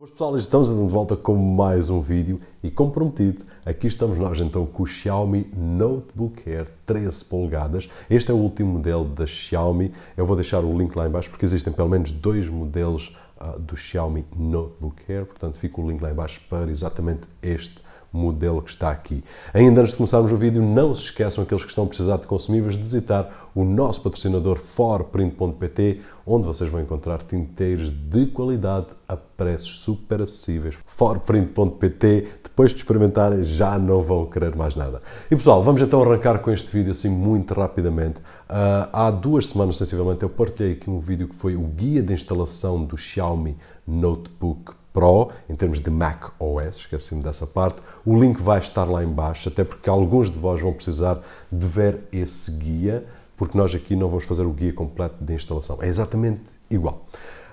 Bom pessoal, estamos de volta com mais um vídeo e como prometido, aqui estamos nós então com o Xiaomi Notebook Air 13 polegadas. Este é o último modelo da Xiaomi, eu vou deixar o link lá em baixo porque existem pelo menos dois modelos uh, do Xiaomi Notebook Air, portanto fica o link lá em baixo para exatamente este modelo que está aqui. Ainda antes de começarmos o vídeo, não se esqueçam aqueles que estão precisados de consumíveis de visitar o nosso patrocinador forprint.pt onde vocês vão encontrar tinteiros de qualidade a preços super acessíveis. forprint.pt, depois de experimentarem já não vão querer mais nada. E pessoal, vamos então arrancar com este vídeo assim muito rapidamente. Uh, há duas semanas, sensivelmente, eu partilhei aqui um vídeo que foi o guia de instalação do Xiaomi Notebook Pro, em termos de Mac OS, esqueci-me dessa parte. O link vai estar lá embaixo, até porque alguns de vós vão precisar de ver esse guia porque nós aqui não vamos fazer o guia completo de instalação. É exatamente igual.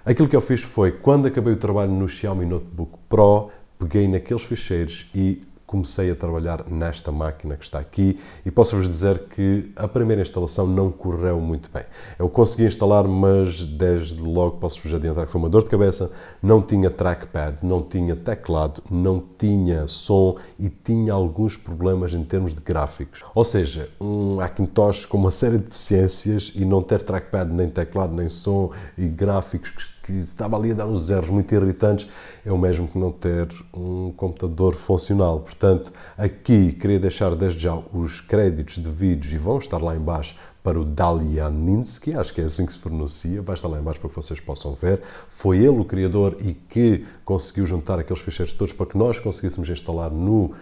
Aquilo que eu fiz foi, quando acabei o trabalho no Xiaomi Notebook Pro, peguei naqueles ficheiros e comecei a trabalhar nesta máquina que está aqui e posso-vos dizer que a primeira instalação não correu muito bem. Eu consegui instalar, mas desde logo posso-vos adiantar que foi uma dor de cabeça, não tinha trackpad, não tinha teclado, não tinha som e tinha alguns problemas em termos de gráficos. Ou seja, um Hackintosh com uma série de deficiências e não ter trackpad, nem teclado, nem som e gráficos que que estava ali a dar uns erros muito irritantes, é o mesmo que não ter um computador funcional. Portanto, aqui queria deixar desde já os créditos devidos e vão estar lá embaixo para o Dalianinsky, acho que é assim que se pronuncia, vai estar lá embaixo para que vocês possam ver. Foi ele o criador e que conseguiu juntar aqueles ficheiros todos para que nós conseguíssemos instalar no uh,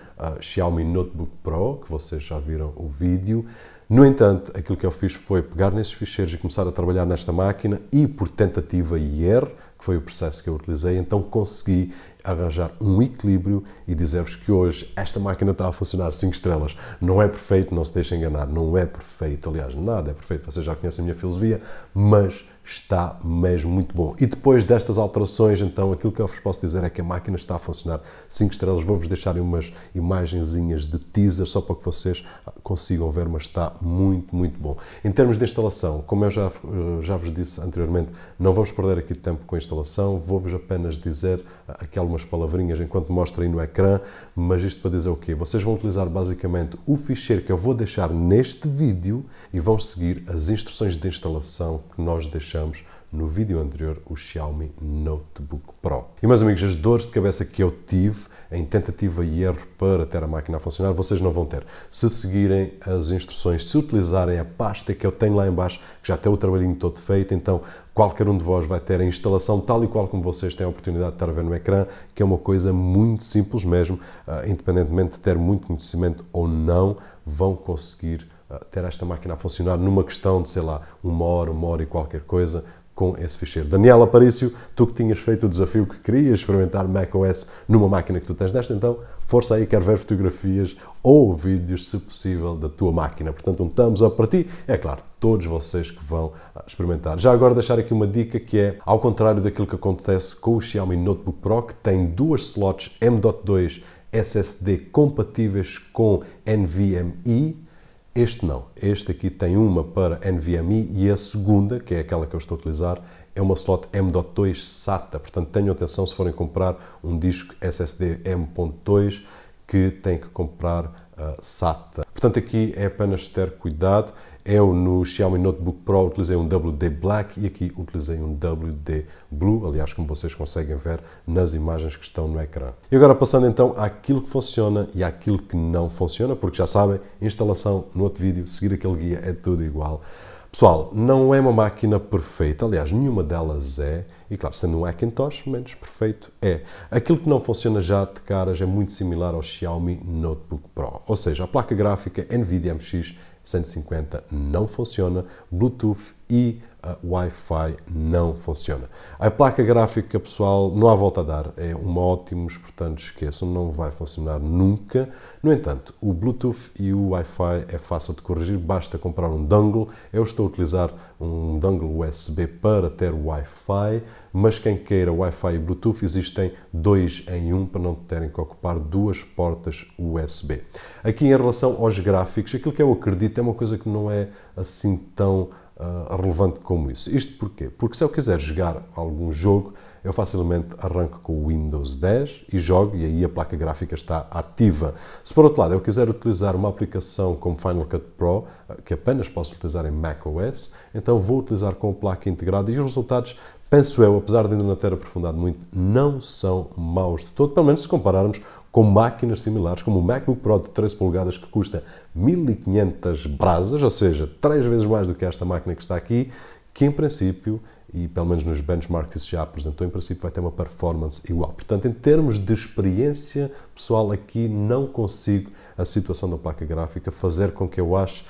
Xiaomi Notebook Pro, que vocês já viram o vídeo. No entanto, aquilo que eu fiz foi pegar nesses ficheiros e começar a trabalhar nesta máquina e, por tentativa e erro, que foi o processo que eu utilizei, então consegui arranjar um equilíbrio e dizer-vos que hoje esta máquina está a funcionar 5 estrelas. Não é perfeito, não se deixem enganar, não é perfeito. Aliás, nada é perfeito, vocês já conhecem a minha filosofia, mas está mesmo muito bom. E depois destas alterações, então, aquilo que eu vos posso dizer é que a máquina está a funcionar 5 estrelas. Vou-vos deixar umas imagenzinhas de teaser só para que vocês consigam ver, mas está muito, muito bom. Em termos de instalação, como eu já, eh, já vos disse anteriormente, não vamos perder aqui tempo com a instalação, vou-vos apenas dizer aqui algumas palavrinhas enquanto mostra aí no ecrã, mas isto para dizer o quê? Vocês vão utilizar basicamente o ficheiro que eu vou deixar neste vídeo e vão seguir as instruções de instalação que nós deixamos fechamos no vídeo anterior o Xiaomi Notebook Pro. E meus amigos, as dores de cabeça que eu tive em tentativa e erro para ter a máquina a funcionar, vocês não vão ter. Se seguirem as instruções, se utilizarem a pasta que eu tenho lá embaixo, que já tem o trabalhinho todo feito, então qualquer um de vós vai ter a instalação tal e qual como vocês têm a oportunidade de estar a ver no ecrã, que é uma coisa muito simples mesmo, ah, independentemente de ter muito conhecimento ou não, vão conseguir ter esta máquina a funcionar numa questão de, sei lá, uma hora, uma hora e qualquer coisa com esse ficheiro. Daniel Aparício, tu que tinhas feito o desafio que querias experimentar macOS numa máquina que tu tens desta, então força aí, quero ver fotografias ou vídeos, se possível, da tua máquina. Portanto, um thumbs up para ti. É claro, todos vocês que vão ah, experimentar. Já agora deixar aqui uma dica que é, ao contrário daquilo que acontece com o Xiaomi Notebook Pro, que tem duas slots M.2 SSD compatíveis com NVMe, este não. Este aqui tem uma para NVMe e a segunda, que é aquela que eu estou a utilizar, é uma slot M.2 SATA. Portanto, tenham atenção se forem comprar um disco SSD M.2 que tem que comprar uh, SATA. Portanto, aqui é apenas ter cuidado eu no Xiaomi Notebook Pro utilizei um WD Black e aqui utilizei um WD Blue, aliás, como vocês conseguem ver nas imagens que estão no ecrã. E agora passando então àquilo que funciona e àquilo que não funciona, porque já sabem, instalação no outro vídeo, seguir aquele guia é tudo igual. Pessoal, não é uma máquina perfeita, aliás, nenhuma delas é, e claro, sendo um Macintosh, menos perfeito é. Aquilo que não funciona já de caras é muito similar ao Xiaomi Notebook Pro, ou seja, a placa gráfica NVIDIA MX 150 não funciona, Bluetooth e uh, Wi-Fi não funciona. A placa gráfica, pessoal, não há volta a dar, é uma ótima, portanto esqueçam, não vai funcionar nunca. No entanto, o Bluetooth e o Wi-Fi é fácil de corrigir, basta comprar um dongle. Eu estou a utilizar um dongle USB para ter Wi-Fi mas quem queira Wi-Fi e Bluetooth existem dois em um para não terem que ocupar duas portas USB. Aqui em relação aos gráficos, aquilo que eu acredito é uma coisa que não é assim tão uh, relevante como isso. Isto porquê? Porque se eu quiser jogar algum jogo, eu facilmente arranco com o Windows 10 e jogo, e aí a placa gráfica está ativa. Se por outro lado eu quiser utilizar uma aplicação como Final Cut Pro, ah, que apenas posso utilizar em macOS, então vou utilizar com a placa integrada e os resultados penso eu, apesar de ainda não ter aprofundado muito, não são maus de todo, pelo menos se compararmos com máquinas similares, como o MacBook Pro de 13 polegadas que custa 1500 brasas, ou seja, três vezes mais do que esta máquina que está aqui, que em princípio, e pelo menos nos benchmarks que já apresentou, em princípio vai ter uma performance igual. Portanto, em termos de experiência pessoal, aqui não consigo a situação da placa gráfica fazer com que eu ache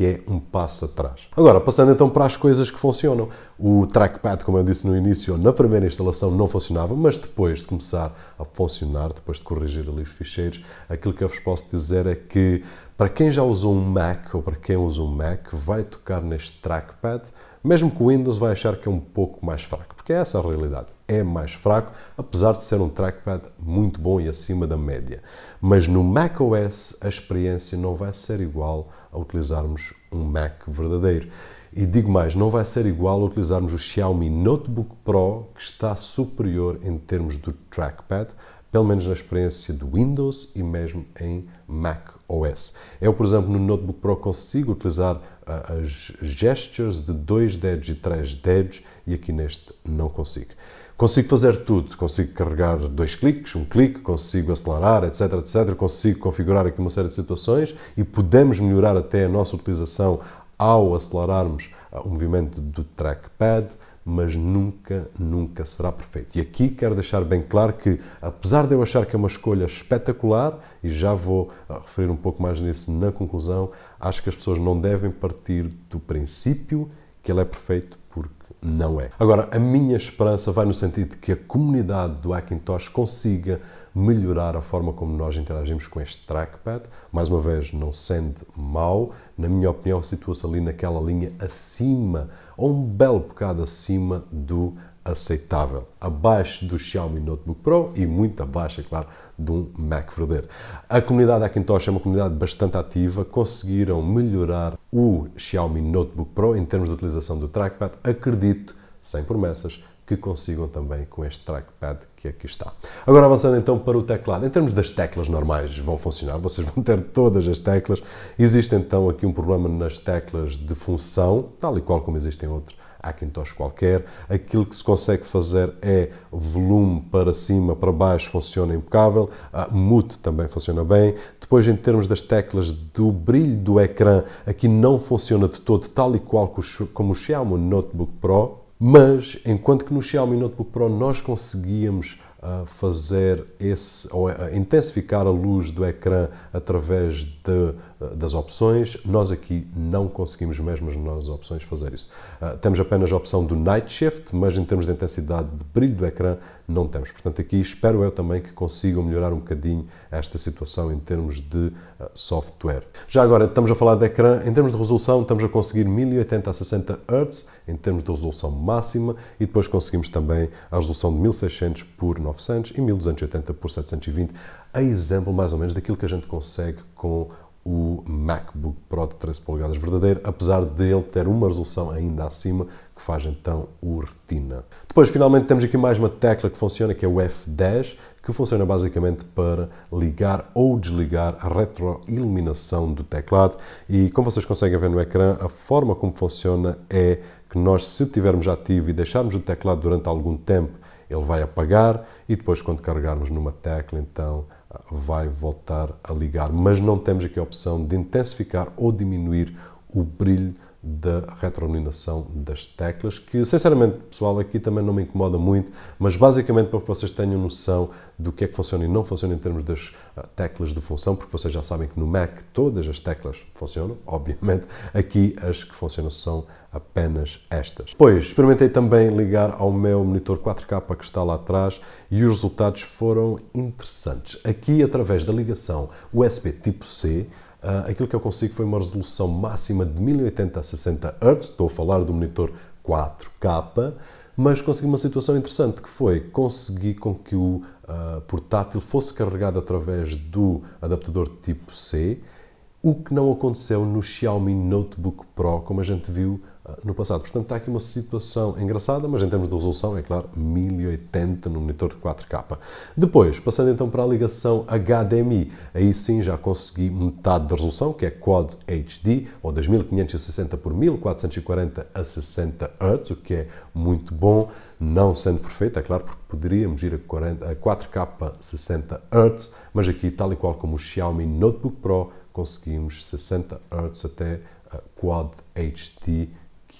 que é um passo atrás. Agora, passando então para as coisas que funcionam. O trackpad, como eu disse no início, na primeira instalação não funcionava, mas depois de começar a funcionar, depois de corrigir ali os ficheiros, aquilo que eu vos posso dizer é que para quem já usou um Mac ou para quem usa um Mac, vai tocar neste trackpad, mesmo que o Windows vai achar que é um pouco mais fraco, porque é essa a realidade. É mais fraco, apesar de ser um trackpad muito bom e acima da média. Mas no macOS a experiência não vai ser igual a utilizarmos um Mac verdadeiro. E digo mais, não vai ser igual a utilizarmos o Xiaomi Notebook Pro, que está superior em termos do trackpad, pelo menos na experiência do Windows e mesmo em Mac OS. Eu, por exemplo, no Notebook Pro consigo utilizar uh, as gestures de dois dedos e três dedos e aqui neste não consigo. Consigo fazer tudo, consigo carregar dois cliques, um clique, consigo acelerar, etc, etc, consigo configurar aqui uma série de situações e podemos melhorar até a nossa utilização ao acelerarmos ah, o movimento do trackpad, mas nunca, nunca será perfeito. E aqui quero deixar bem claro que, apesar de eu achar que é uma escolha espetacular, e já vou ah, referir um pouco mais nisso na conclusão, acho que as pessoas não devem partir do princípio que ele é perfeito não é. Agora, a minha esperança vai no sentido de que a comunidade do Hackintosh consiga melhorar a forma como nós interagimos com este trackpad. Mais uma vez, não sendo mau, na minha opinião, situa-se ali naquela linha acima, ou um belo bocado acima do aceitável, abaixo do Xiaomi Notebook Pro e muito abaixo, é claro, de um Mac verdadeiro. A comunidade Hackintosh é uma comunidade bastante ativa, conseguiram melhorar o Xiaomi Notebook Pro em termos de utilização do trackpad. Acredito, sem promessas, que consigam também com este trackpad que aqui está. Agora avançando então para o teclado. Em termos das teclas normais vão funcionar, vocês vão ter todas as teclas. Existe então aqui um problema nas teclas de função, tal e qual como existem outros Hackintosh qualquer. Aquilo que se consegue fazer é volume para cima, para baixo, funciona impecável. A ah, mute também funciona bem. Depois, em termos das teclas do brilho do ecrã, aqui não funciona de todo, tal e qual como o Xiaomi Notebook Pro. Mas, enquanto que no Xiaomi Notebook Pro nós conseguíamos ah, fazer esse ou ah, intensificar a luz do ecrã através de eh, das opções. Nós aqui não conseguimos mesmo nas opções fazer isso. Eh, temos apenas a opção do night shift, mas em termos de intensidade de brilho do ecrã não temos. Portanto, aqui espero eu também que consigam melhorar um bocadinho esta situação em termos de eh, software. Já agora estamos a falar de ecrã, em termos de resolução estamos a conseguir 1080 a 60 Hz em termos de resolução máxima e depois conseguimos também a resolução de 1600 por 900 e 1280 por 720, a exemplo mais ou menos daquilo que a gente consegue com o MacBook Pro de 13 polegadas verdadeiro, apesar dele ter uma resolução ainda acima, que faz então o Retina. Depois, finalmente, temos aqui mais uma tecla que funciona, que é o F10, que funciona basicamente para ligar ou desligar a retroiluminação do teclado. E como vocês conseguem ver no ecrã, a forma como funciona é que nós, se tivermos ativo e deixarmos o teclado durante algum tempo, ele vai apagar e depois, quando carregarmos numa tecla, então vai voltar a ligar. Mas não temos aqui a opção de intensificar ou diminuir o brilho da retroiluminação das teclas, que sinceramente, pessoal, aqui também não me incomoda muito, mas basicamente para que vocês tenham noção do que é que funciona e não funciona em termos das ah, teclas de função, porque vocês já sabem que no Mac todas as teclas funcionam, obviamente, aqui as que funcionam são apenas estas. Pois, experimentei também ligar ao meu monitor 4K que está lá atrás e os resultados foram interessantes. Aqui, através da ligação USB tipo C, Uh, aquilo que eu consigo foi uma resolução máxima de 1080 a 60 Hz, estou a falar do monitor 4K, mas consegui uma situação interessante que foi conseguir com que o uh, portátil fosse carregado através do adaptador tipo C, o que não aconteceu no Xiaomi Notebook Pro, como a gente viu no passado. Portanto, está aqui uma situação engraçada, mas em termos de resolução, é claro, 1080 no monitor de 4K. Depois, passando então para a ligação HDMI, aí sim já consegui metade da resolução, que é Quad HD, ou 2560 por 1440 a 60 Hz, o que é muito bom, não sendo perfeito, é claro, porque poderíamos ir a, 40, a 4K 60 Hz, mas aqui, tal e qual como o Xiaomi Notebook Pro, conseguimos 60 Hz até eh, Quad HD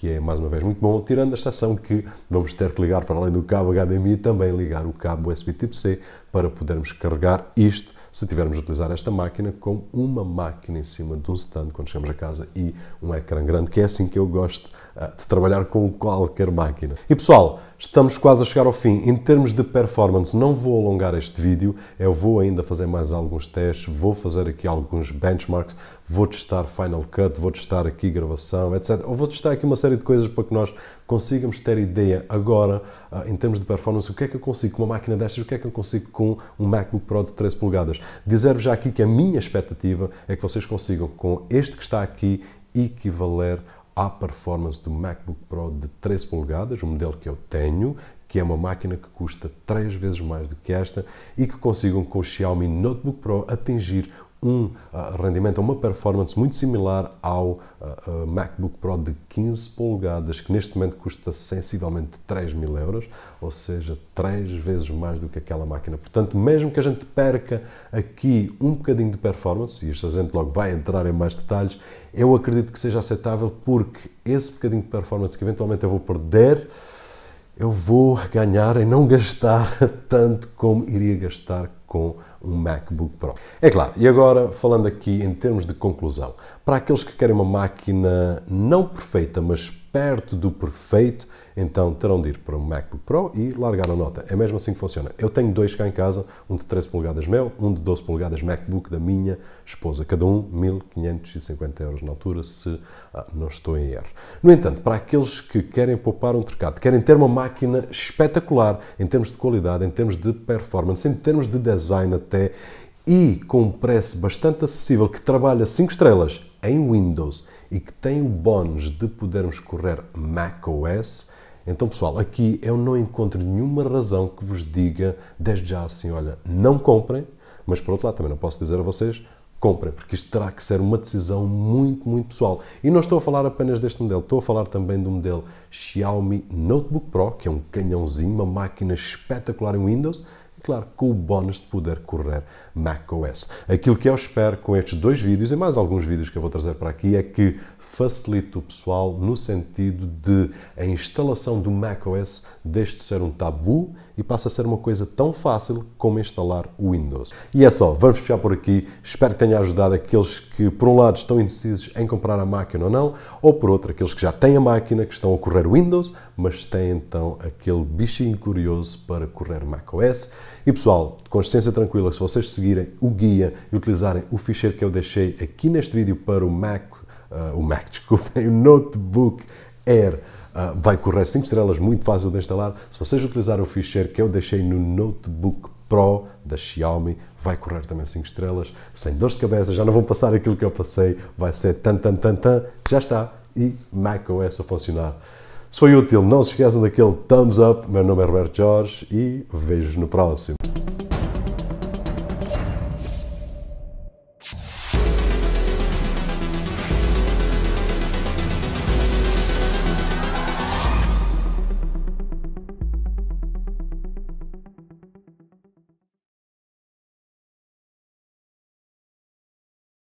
que é, mais uma vez, muito bom, tirando a estação que vamos ter que ligar para além do cabo HDMI, também ligar o cabo USB Tipo-C para podermos carregar isto se tivermos a utilizar esta máquina com uma máquina em cima de um stand quando chegamos a casa e um ecrã grande, que é assim que eu gosto ah, de trabalhar com qualquer máquina. E pessoal, Estamos quase a chegar ao fim. Em termos de performance, não vou alongar este vídeo, eu vou ainda fazer mais alguns testes, vou fazer aqui alguns benchmarks, vou testar Final Cut, vou testar aqui gravação, etc. Ou vou testar aqui uma série de coisas para que nós consigamos ter ideia agora, ah, em termos de performance, o que é que eu consigo com uma máquina destas, o que é que eu consigo com um MacBook Pro de 13 polegadas. Dizer-vos já aqui que a minha expectativa é que vocês consigam, com este que está aqui, equivaler à performance do MacBook Pro de 13 polegadas, o modelo que eu tenho, que é uma máquina que custa 3 vezes mais do que esta e que consigam com o Xiaomi Notebook Pro atingir um uh, rendimento, uma performance muito similar ao uh, uh, MacBook Pro de 15 polegadas, que neste momento custa sensivelmente 3 mil euros, ou seja, 3 vezes mais do que aquela máquina. Portanto, mesmo que a gente perca aqui um bocadinho de performance, e isto a gente logo vai entrar em mais detalhes, eu acredito que seja aceitável porque esse bocadinho de performance que eventualmente eu vou perder eu vou ganhar em não gastar tanto como iria gastar com um MacBook Pro. É claro, e agora falando aqui em termos de conclusão, para aqueles que querem uma máquina não perfeita, mas perto do perfeito, então terão de ir para um MacBook Pro e largar a nota. É mesmo assim que funciona. Eu tenho dois cá em casa, um de 13 polegadas meu, um de 12 polegadas MacBook da minha esposa. Cada um 1550 euros na altura, se ah, não estou em erro. No entanto, para aqueles que querem poupar um trocado, querem ter uma máquina espetacular em termos de qualidade, em termos de performance, em termos de design até, e com um preço bastante acessível que trabalha 5 estrelas em Windows e que tem o bónus de podermos correr macOS, então pessoal, aqui eu não encontro nenhuma razão que vos diga desde já assim, olha, não comprem, mas por outro lado também não posso dizer a vocês comprem, porque isto terá que ser uma decisão muito, muito pessoal. E não estou a falar apenas deste modelo, estou a falar também do modelo Xiaomi Notebook Pro, que é um canhãozinho, uma máquina espetacular em Windows, claro, com o bónus de poder correr macOS. Aquilo que eu espero com estes dois vídeos e mais alguns vídeos que eu vou trazer para aqui é que facilita o pessoal no sentido de a instalação do macOS deixe de ser um tabu e passa a ser uma coisa tão fácil como instalar o Windows. E é só, vamos fechar por aqui. Espero que tenha ajudado aqueles que, por um lado, estão indecisos em comprar a máquina ou não, ou por outro, aqueles que já têm a máquina, que estão a correr Windows, mas têm então aquele bichinho curioso para correr macOS. E pessoal, de consciência tranquila, se vocês seguirem o guia e utilizarem o ficheiro que eu deixei aqui neste vídeo para o Mac uh, o Mac, desculpem, o Notebook Air. Uh, vai correr 5 estrelas, muito fácil de instalar. Se vocês utilizarem o ficheiro que eu deixei no Notebook Pro da Xiaomi, vai correr também 5 estrelas, sem dores de cabeça, já não vão passar aquilo que eu passei, vai ser tan tan tan tan, já está, e macOS a funcionar. Se foi útil, não se esqueçam daquele thumbs up. Meu nome é Roberto Jorge e vejo no próximo.